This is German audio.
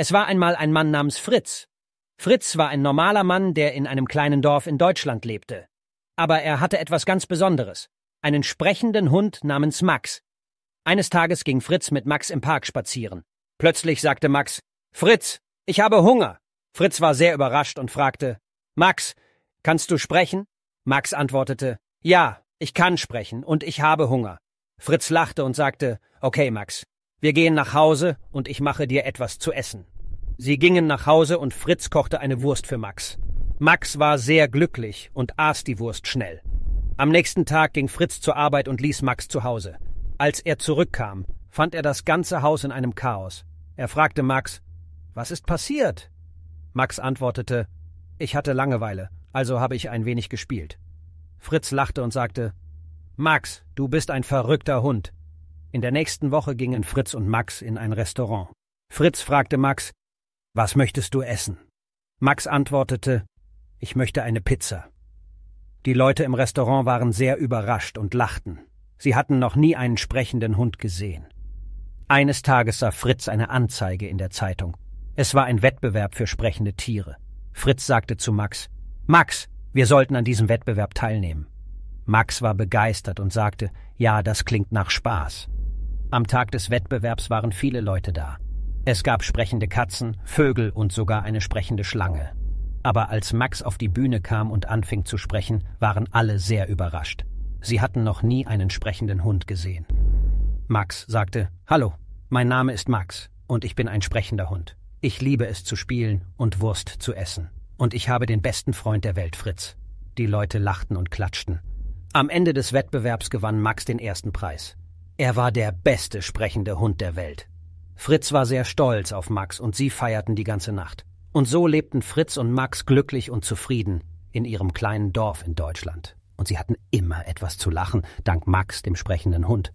Es war einmal ein Mann namens Fritz. Fritz war ein normaler Mann, der in einem kleinen Dorf in Deutschland lebte. Aber er hatte etwas ganz Besonderes. Einen sprechenden Hund namens Max. Eines Tages ging Fritz mit Max im Park spazieren. Plötzlich sagte Max, Fritz, ich habe Hunger. Fritz war sehr überrascht und fragte, Max, kannst du sprechen? Max antwortete, ja, ich kann sprechen und ich habe Hunger. Fritz lachte und sagte, okay, Max, wir gehen nach Hause und ich mache dir etwas zu essen. Sie gingen nach Hause und Fritz kochte eine Wurst für Max. Max war sehr glücklich und aß die Wurst schnell. Am nächsten Tag ging Fritz zur Arbeit und ließ Max zu Hause. Als er zurückkam, fand er das ganze Haus in einem Chaos. Er fragte Max, was ist passiert? Max antwortete, ich hatte Langeweile, also habe ich ein wenig gespielt. Fritz lachte und sagte, Max, du bist ein verrückter Hund. In der nächsten Woche gingen Fritz und Max in ein Restaurant. Fritz fragte Max, was möchtest du essen? Max antwortete, ich möchte eine Pizza. Die Leute im Restaurant waren sehr überrascht und lachten. Sie hatten noch nie einen sprechenden Hund gesehen. Eines Tages sah Fritz eine Anzeige in der Zeitung. Es war ein Wettbewerb für sprechende Tiere. Fritz sagte zu Max, Max, wir sollten an diesem Wettbewerb teilnehmen. Max war begeistert und sagte, ja, das klingt nach Spaß. Am Tag des Wettbewerbs waren viele Leute da. Es gab sprechende Katzen, Vögel und sogar eine sprechende Schlange. Aber als Max auf die Bühne kam und anfing zu sprechen, waren alle sehr überrascht. Sie hatten noch nie einen sprechenden Hund gesehen. Max sagte, Hallo, mein Name ist Max und ich bin ein sprechender Hund. Ich liebe es zu spielen und Wurst zu essen. Und ich habe den besten Freund der Welt, Fritz. Die Leute lachten und klatschten. Am Ende des Wettbewerbs gewann Max den ersten Preis. Er war der beste sprechende Hund der Welt. Fritz war sehr stolz auf Max und sie feierten die ganze Nacht. Und so lebten Fritz und Max glücklich und zufrieden in ihrem kleinen Dorf in Deutschland. Und sie hatten immer etwas zu lachen, dank Max, dem sprechenden Hund.